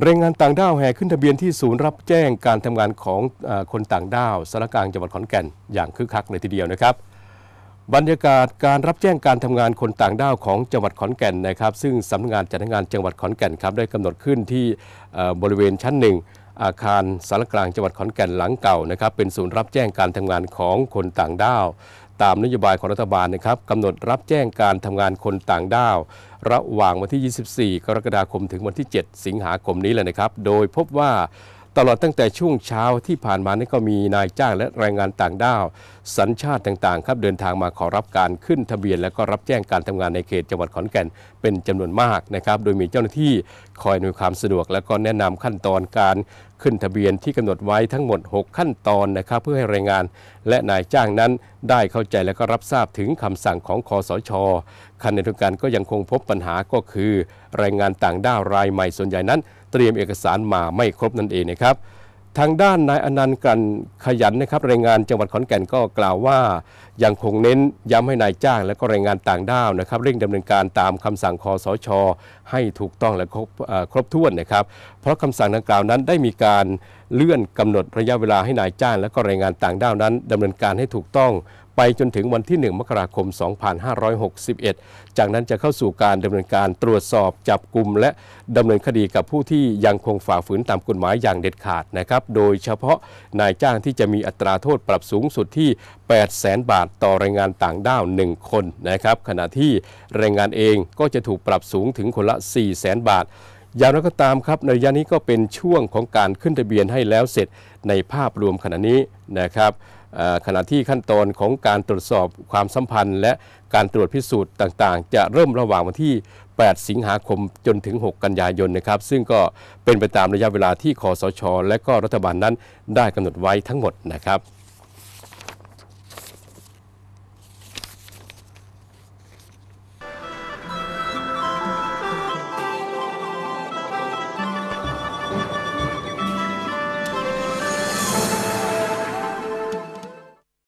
แรงงานต่างด้าวแห่ขึ้นทะเบียนที่ศูนย์รับแจ้งการทำงานของอคนต่างด้าวสารกลางจังหวัดขอนแก่นอย่างคึกคักเลยทีเดียวนะครับ บรรยากาศการรับแจ้งการทำงานคนต่างด้าวของจังหวัดขอนแก่นนะครับ ซึ่งสำนักงานจัดงานจังหวัดขอนแก่นครับได้กำหนดขึ้นที่บริเวณชั้นหนึ่งอาคารสารกลางจังหวัดขอนแก่นหลังเก่านะครับเป็นศูนย์รับแจ้งการทำงานของคนต่างด้าวตามนโยบายของรัฐบาลนะครับกำหนดรับแจ้งการทำงานคนต่างด้าวระหว่างวันที่ 24 กรกฎาคมถึงวันที่ 7 สิงหาคมนี้แหละนะครับ โดยพบว่าตลอดตั้งแต่ช่วงเช้าที่ผ่านมา นี่ก็มีนายจ้างและแรงงานต่างด้าวสัญชาติต่างๆ ครับเดินทางมาขอรับการขึ้นทะเบียนและก็รับแจ้งการทำงานในเขตจังหวัดขอนแก่นเป็นจำนวนมากนะครับโดยมีเจ้าหน้าที่คอยหนวยความสะดวก และก็แนะนำขั้นตอนการขึ้นทะเบียนที่กำหนดไว้ทั้งหมด 6 ขั้นตอนนะครับ เพื่อให้แรงงานและนายจ้างนั้น ได้เข้าใจและก็รับทราบถึงคำสั่งของคอสชขณะเดียวกันก็ยังคงพบปัญหาก็คือแรงงานต่างด้าวรายใหม่ส่วนใหญ่นั้น เตรียมเอกสารมาไม่ครบนั่นเองนะครับทางด้านนายอนันต์กันขยันนะครับรายงานจังหวัดขอนแก่นก็กล่าวว่า ยังคงเน้นย้ำให้นายจ้างและก็แรงงานต่างด้าวนะครับเร่งดำเนินการตามคำสั่งคอสช ให้ถูกต้องและครบครบถ้วนนะครับเพราะคำสั่งดังกล่าวนั้นได้มีการเลื่อนกำหนดระยะเวลาให้นายจ้างและก็แรงงานต่างด้าวนั้นดำเนินการให้ถูกต้องไปจนถึงวันที่ 1 มกราคม 2561 จากนั้นจะเข้าสู่การดำเนินการตรวจสอบจับกลุ่มและดำเนินคดีกับผู้ที่ยังคงฝ่าฝืนตามกฎหมายอย่างเด็ดขาดนะครับ โดยเฉพาะนายจ้างที่จะมีอัตราโทษปรับสูงสุดที่ 800,000บาทต่อแรงงานต่างด้าว 1 คนนะครับ ขณะที่แรงงานเองก็จะถูกปรับสูงถึงคนละ 400,000บาท อย่างไรก็ตามครับในยะนี้ก็เป็นช่วงของการขึ้นทะเบียนให้แล้วเสร็จในภาพรวมขณะนี้นะครับขณะที่ขั้นตอนของการตรวจสอบความสัมพันธ์และการตรวจพิสูจน์ต่าง ๆ จะเริ่มระหว่างวันที่ 8 สิงหาคมจนถึง 6 กันยายน นะครับ ซึ่งก็เป็นไปตามระยะเวลาที่คอสช และก็รัฐบาลนั้นได้กำหนดไว้ทั้งหมดนะครับ